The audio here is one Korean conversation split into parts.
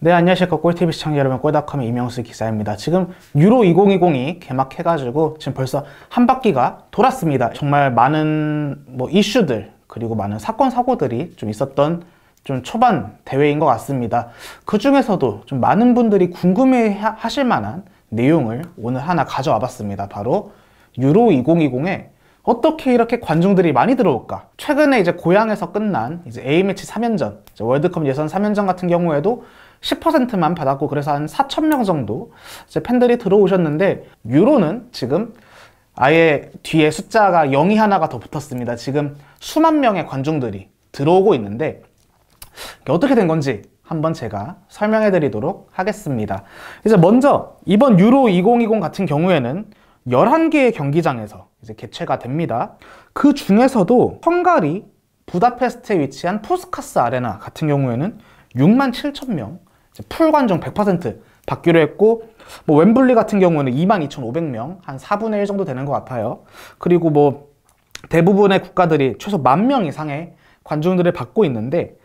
네, 안녕하십니까. 꿀TV 시청자 여러분, 꿀닷컴의 이명수 기사입니다. 지금 유로 2020이 개막해가지고 지금 벌써 한 바퀴가 돌았습니다. 정말 많은 뭐 이슈들, 그리고 많은 사건, 사고들이 좀 있었던 좀 초반 대회인 것 같습니다. 그 중에서도 좀 많은 분들이 궁금해 하실 만한 내용을 오늘 하나 가져와 봤습니다. 바로 유로 2 0 2 0에 어떻게 이렇게 관중들이 많이 들어올까? 최근에 이제 고향에서 끝난 이제 A매치 3연전, 월드컵 예선 3연전 같은 경우에도 10%만 받았고 그래서 한 4천 명 정도 이제 팬들이 들어오셨는데 유로는 지금 아예 뒤에 숫자가 0이 하나가 더 붙었습니다. 지금 수만 명의 관중들이 들어오고 있는데 어떻게 된 건지 한번 제가 설명해 드리도록 하겠습니다. 이제 먼저 이번 유로 2020 같은 경우에는 11개의 경기장에서 이제 개최가 됩니다. 그 중에서도 헝가리 부다페스트에 위치한 푸스카스 아레나 같은 경우에는 6만 7천 명, 풀 관중 100% 받기로 했고 뭐 웸블리 같은 경우는 에 22,500명, 한 4분의 1 정도 되는 것 같아요. 그리고 뭐 대부분의 국가들이 최소 만 명 이상의 관중들을 받고 있는데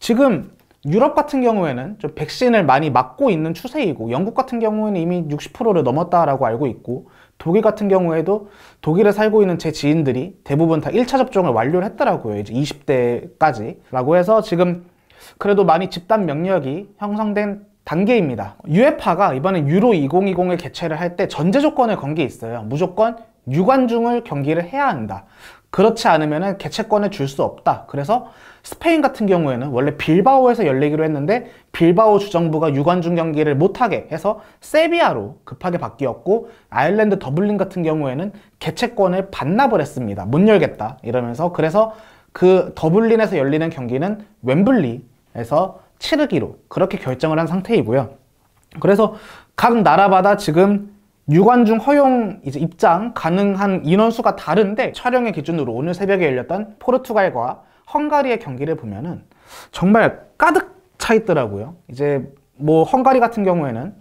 지금 유럽 같은 경우에는 좀 백신을 많이 맞고 있는 추세이고 영국 같은 경우에는 이미 60%를 넘었다라고 알고 있고 독일 같은 경우에도 독일에 살고 있는 제 지인들이 대부분 다 1차 접종을 완료를 했더라고요. 이제 20대까지. 라고 해서 지금 그래도 많이 집단 명력이 형성된 단계입니다. 유에파가 이번에 유로 2020에 개최를 할 때 전제 조건을 건 게 있어요. 무조건 유관중을 경기를 해야 한다. 그렇지 않으면 개최권을 줄 수 없다. 그래서 스페인 같은 경우에는 원래 빌바오에서 열리기로 했는데 빌바오 주정부가 유관중 경기를 못하게 해서 세비야로 급하게 바뀌었고 아일랜드 더블린 같은 경우에는 개최권을 반납을 했습니다. 못 열겠다 이러면서 그래서 그 더블린에서 열리는 경기는 웸블리에서 치르기로 그렇게 결정을 한 상태이고요. 그래서 각 나라마다 지금 유관중 허용 이제 입장 가능한 인원수가 다른데 촬영의 기준으로 오늘 새벽에 열렸던 포르투갈과 헝가리의 경기를 보면은 정말 가득 차 있더라고요. 이제 뭐 헝가리 같은 경우에는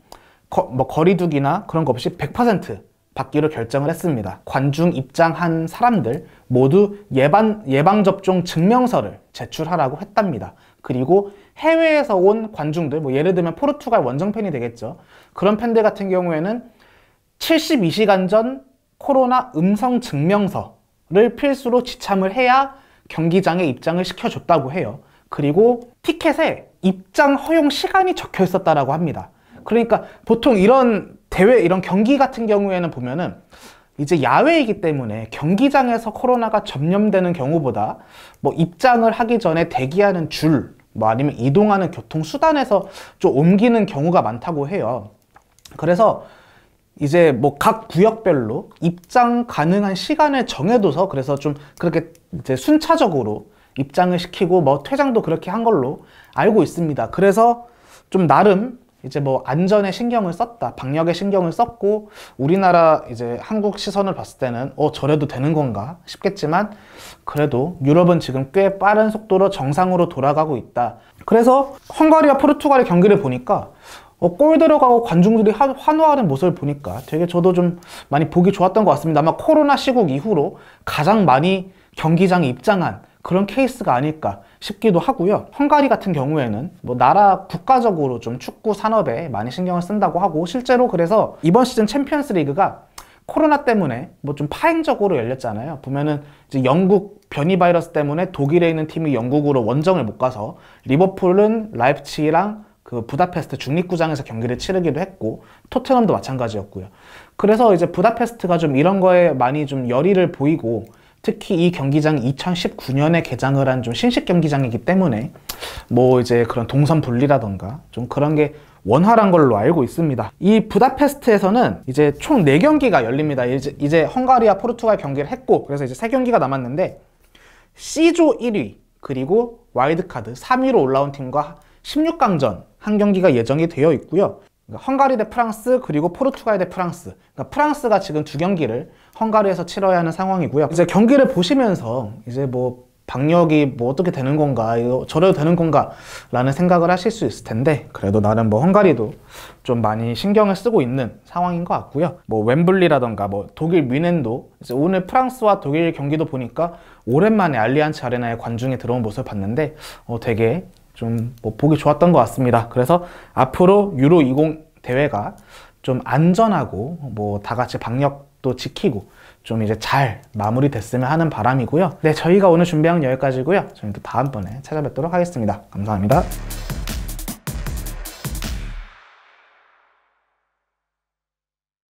거, 뭐 거리두기나 그런 거 없이 100% 받기로 결정을 했습니다. 관중 입장한 사람들 모두 예방, 예방접종 증명서를 제출하라고 했답니다. 그리고 해외에서 온 관중들, 뭐 예를 들면 포르투갈 원정팬이 되겠죠. 그런 팬들 같은 경우에는 72시간 전 코로나 음성 증명서를 필수로 지참을 해야 경기장에 입장을 시켜줬다고 해요. 그리고 티켓에 입장 허용 시간이 적혀 있었다라고 합니다. 그러니까 보통 이런 대회, 이런 경기 같은 경우에는 보면은 이제 야외이기 때문에 경기장에서 코로나가 점염되는 경우보다 뭐 입장을 하기 전에 대기하는 줄, 뭐 아니면 이동하는 교통수단에서 좀 옮기는 경우가 많다고 해요. 그래서 이제 뭐 각 구역별로 입장 가능한 시간을 정해둬서 그래서 좀 그렇게 이제 순차적으로 입장을 시키고 뭐 퇴장도 그렇게 한 걸로 알고 있습니다. 그래서 좀 나름 이제 뭐 안전에 신경을 썼다, 방역에 신경을 썼고 우리나라 이제 한국 시선을 봤을 때는 어 저래도 되는 건가 싶겠지만 그래도 유럽은 지금 꽤 빠른 속도로 정상으로 돌아가고 있다. 그래서 헝가리와 포르투갈의 경기를 보니까 어, 골 들어가고 관중들이 환호하는 모습을 보니까 되게 저도 좀 많이 보기 좋았던 것 같습니다. 아마 코로나 시국 이후로 가장 많이 경기장에 입장한 그런 케이스가 아닐까 싶기도 하고요. 헝가리 같은 경우에는 뭐 나라 국가적으로 좀 축구 산업에 많이 신경을 쓴다고 하고 실제로 그래서 이번 시즌 챔피언스 리그가 코로나 때문에 뭐 좀 파행적으로 열렸잖아요. 보면은 이제 영국 변이 바이러스 때문에 독일에 있는 팀이 영국으로 원정을 못 가서 리버풀은 라이프치히랑 그 부다페스트 중립구장에서 경기를 치르기도 했고 토트넘도 마찬가지였고요. 그래서 이제 부다페스트가 좀 이런 거에 많이 좀 열의를 보이고 특히 이 경기장이 2019년에 개장을 한 좀 신식 경기장이기 때문에 뭐 이제 그런 동선 분리라던가 좀 그런 게 원활한 걸로 알고 있습니다. 이 부다페스트에서는 이제 총 4경기가 열립니다. 이제, 이제 헝가리와 포르투갈 경기를 했고 그래서 이제 3경기가 남았는데 C조 1위 그리고 와이드카드 3위로 올라온 팀과 16강전 한 경기가 예정이 되어 있고요. 그러니까 헝가리 대 프랑스 그리고 포르투갈 대 프랑스 그러니까 프랑스가 지금 두 경기를 헝가리에서 치러야 하는 상황이고요. 이제 경기를 보시면서 이제 뭐 방역이 뭐 어떻게 되는 건가 이거 저래도 되는 건가 라는 생각을 하실 수 있을 텐데 그래도 나는 뭐 헝가리도 좀 많이 신경을 쓰고 있는 상황인 것 같고요 뭐 웸블리라던가 뭐 독일 뮌헨도 이제 오늘 프랑스와 독일 경기도 보니까 오랜만에 알리안츠 아레나의 관중이 들어온 모습을 봤는데 어 되게 좀뭐 보기 좋았던 것 같습니다. 그래서 앞으로 유로 20 대회가 좀 안전하고 뭐 다 같이 방역도 지키고 좀 이제 잘 마무리됐으면 하는 바람이고요. 네, 저희가 오늘 준비한 건 여기까지고요. 저희는 또 다음번에 찾아뵙도록 하겠습니다. 감사합니다.